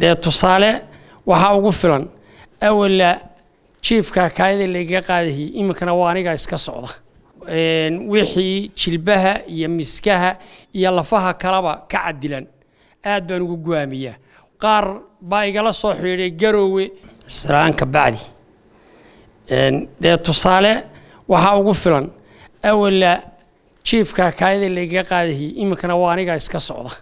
dee tusaale waxaa ugu filan awala jiifka kaayada lagaga qaadayay iminkana waa anigaa iska socda wixii jilbaha iyo miskaha iyo lafaha kalaba ka cadilan aad baan ugu go'aamiyaa qaar baa igala soo xidhiidhay garoowe siraanka bacdi dee tusaale waxaa ugu filan awala jiifka kaayada laiga qaadahiyey iminkana waa anigaa iska socda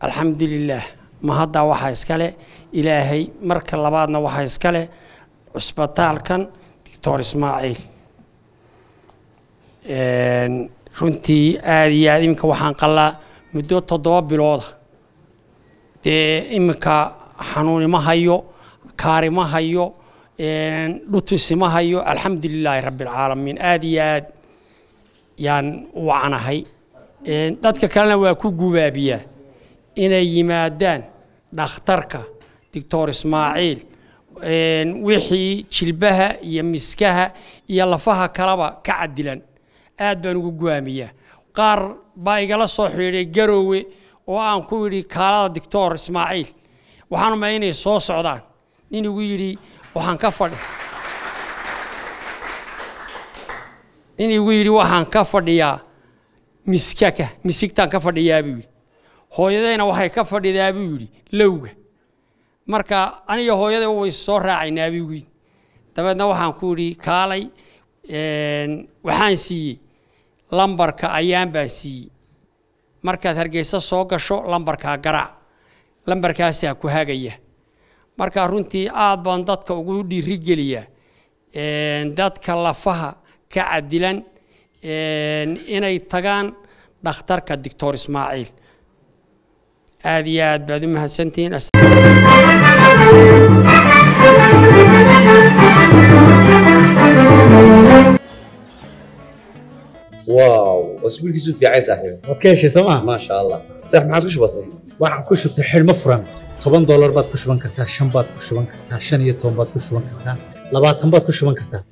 alxamdu lilaah ma hadda waxaa leh ilaahay marka labaadna waxaa iska leh cusbitaalkan doctor ismaaciil runtii aada iyo aada iminka waxaan qallaa muddo toddoba bilooda dee iminka xanuuni ma hayo kaari ma hayo dhutusi ma hayo alxamdu lilaahi rabbi alcaalamiin aada iyo aada yaan wacanahay dadka kalena waa ku gubaabiyaa inay yimaadaan dhakhtarka doctor ismaaciil wixii jilbaha iyo miskaha iyo lafaha kalaba ka cadilan aad baan ugu guwaamiyaa qaar baa igala soo xidhiidhay garowe oo aan ku yidhi kaalada doctor ismaaciil waxaan umaya inay soo socdaan nin igu yidhi waxaan ka fadhi nin igu yidhi waxaan ka fadhiyaa miskaka misigtaan ka fadhiyaa buu yidhi hooyadeyna waxay ka fadhidaa buu yidhi lowga marka aniga hooyaday way soo raacaynaa buu yidhi dabeedna waxaan ku yidhi kaalay waxaan siiyey lambarka ayaan baa siiyey markaad hargeysa soo gasho lambarkaa garaac lambarkaasaa ku hagaya marka runtii aada baan dadka ugu dhiirigeliyaa dadka lafaha ka cadilan inay tagaan dhakhtarka doctor ismaaciil aad iyo aad baad u mahadsantihiin واو اسبوعك شوف يا عيسى احيانا ما تكيش سما ما شاء الله صح ما عادش بسيط waxaan ku shubtay xilmo furan toban doolar baad ku shuban kartaa shan baad ku shuban kartaa shan iyo toban baad ku shuban kartaa labaatan baad ku shuban kartaa